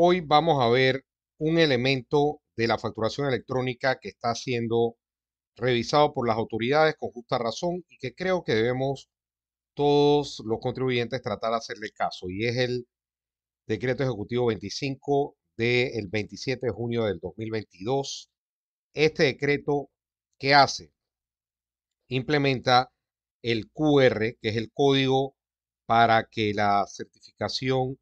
Hoy vamos a ver un elemento de la facturación electrónica que está siendo revisado por las autoridades con justa razón y que creo que debemos todos los contribuyentes tratar de hacerle caso y es el decreto ejecutivo 25 del 27 de junio del 2022. Este decreto que hace implementa el QR, que es el código para que la certificación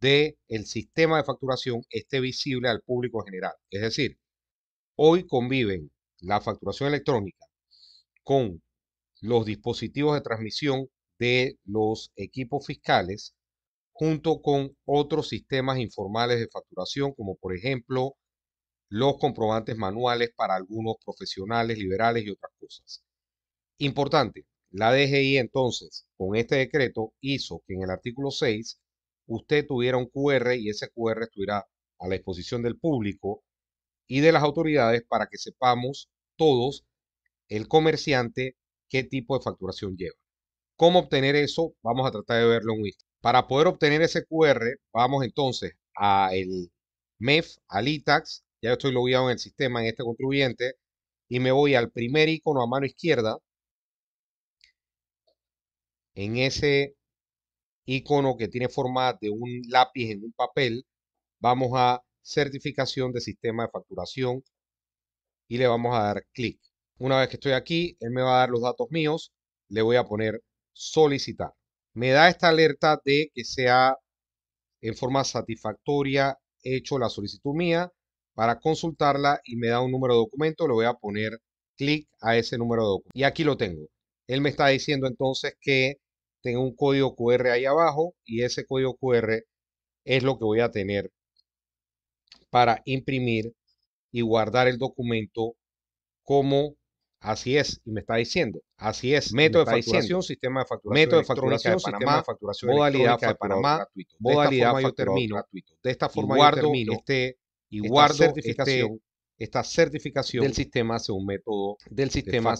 de el sistema de facturación esté visible al público general. Es decir, hoy conviven la facturación electrónica con los dispositivos de transmisión de los equipos fiscales junto con otros sistemas informales de facturación, como por ejemplo los comprobantes manuales para algunos profesionales liberales y otras cosas. Importante, la DGI entonces, con este decreto, hizo que en el artículo 6 usted tuviera un QR y ese QR estuviera a la exposición del público y de las autoridades para que sepamos todos, el comerciante, qué tipo de facturación lleva. ¿Cómo obtener eso? Vamos a tratar de verlo en un Para poder obtener ese QR, vamos entonces a el MEF, al ITAX, ya estoy logueado en el sistema, en este contribuyente, y me voy al primer icono a mano izquierda. En ese icono que tiene forma de un lápiz en un papel, vamos a certificación de sistema de facturación y le vamos a dar clic. Una vez que estoy aquí, él me va a dar los datos míos, le voy a poner solicitar. Me da esta alerta de que se ha en forma satisfactoria hecho la solicitud mía para consultarla y me da un número de documento, le voy a poner clic a ese número de documento. Y aquí lo tengo. Él me está diciendo entonces que tengo un código QR ahí abajo y ese código QR es lo que voy a tener para imprimir y guardar el documento como así es y me está diciendo así es método de facturación sistema de facturación método de facturación Panamá, sistema de facturación modalidad de Panamá gratuito. De modalidad forma yo termino de esta forma guardo yo este y guardo este, esta certificación, del sistema según método del sistema